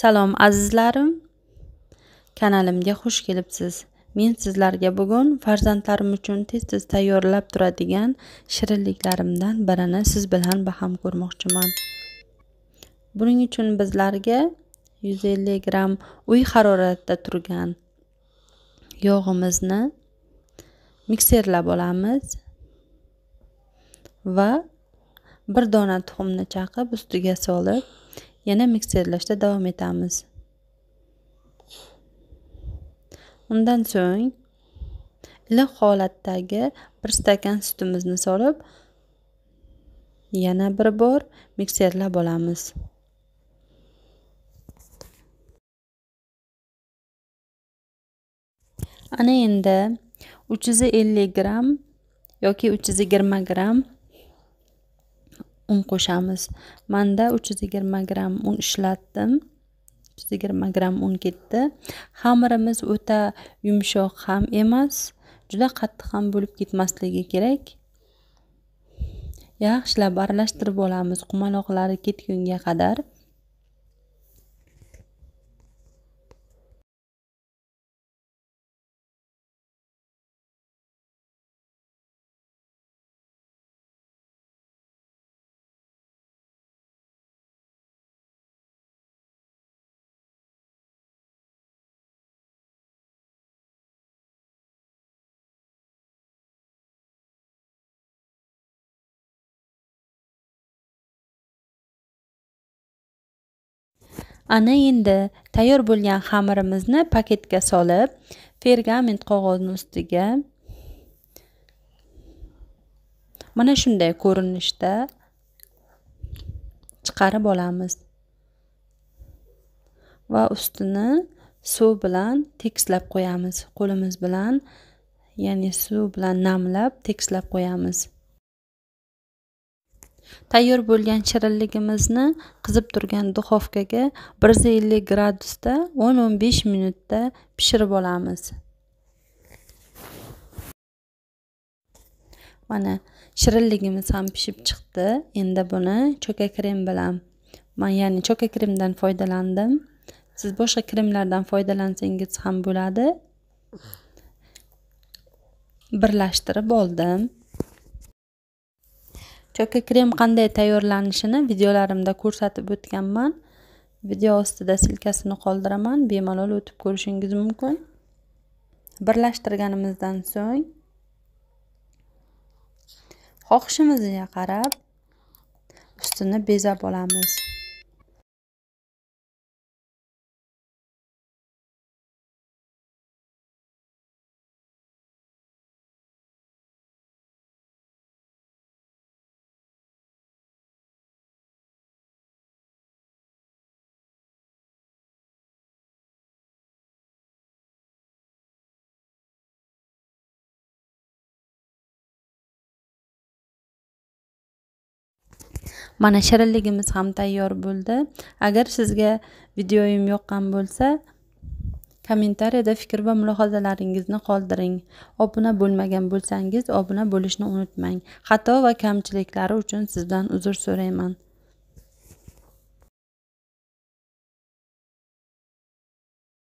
salom azizlarim kanalimga xush kelibsiz men sizlarga bugun farzandlarim uchun tez tez tayyorlab turadigan shirinliklarimdan birini siz bilan baham ko'rmoqchiman buning uchun bizlarga 150 gram uy haroratida turgan yog'imizni mikserlab olamiz va bir dona tuxumni chaqib ustiga solib yana mikserlashda davom etamiz undan so'ng iliq holatdagi bir stakan sutimizni solib yana bir bor mikserlab olamiz ana endi uch yuz ellik gramm yoki uch yuz yigirma gramm un qo'shamiz manda uch yuz yigirma gramm un ishlatdim uch yuz yigirma gramm un ketdi xamirimiz o'ta yumshoq ham emas juda qattiq ham bo'lib ketmasligi kerak yaxshilab aralashtirib olamiz qumaloqlari ketgunga qadar ana endi tayyor bo'lgan xamirimizni paketga solib pergament qog'ozni ustiga mana shunday ko'rinishda chiqarib olamiz va ustini suv bilan tekislab qo'yamiz qo'limiz bilan ya'ni suv bilan namlab tekislab qo'yamiz tayyor bo'lgan shirinligimizni qizib turgan duxovkaga bir yuz ellik gradusda o'n o'n besh minutda pishirib olamiz mana shirinligimiz ham pishib chiqdi endi buni cho'ka krem bilan man ya'ni cho'ka kremdan foydalandim siz boshqa kremlardan foydalansangiz ham bo'ladi birlashtirib oldim choki krem qanday tayyorlanishini videolarimda ko'rsatib o'tganman video ostida silkasini qoldiraman bemalol o'tib ko'rishingiz mumkin birlashtirganimizdan so'ng xohishimizga qarab ustini bezab olamiz mana shirinligimiz ham tayyor bo'ldi agar sizga videoyim yoqqan bo'lsa kommentariyada fikr va mulohazalaringizni qoldiring obuna bo'lmagan bo'lsangiz obuna bo'lishni unutmang xato va kamchiliklari uchun sizdan uzr so'rayman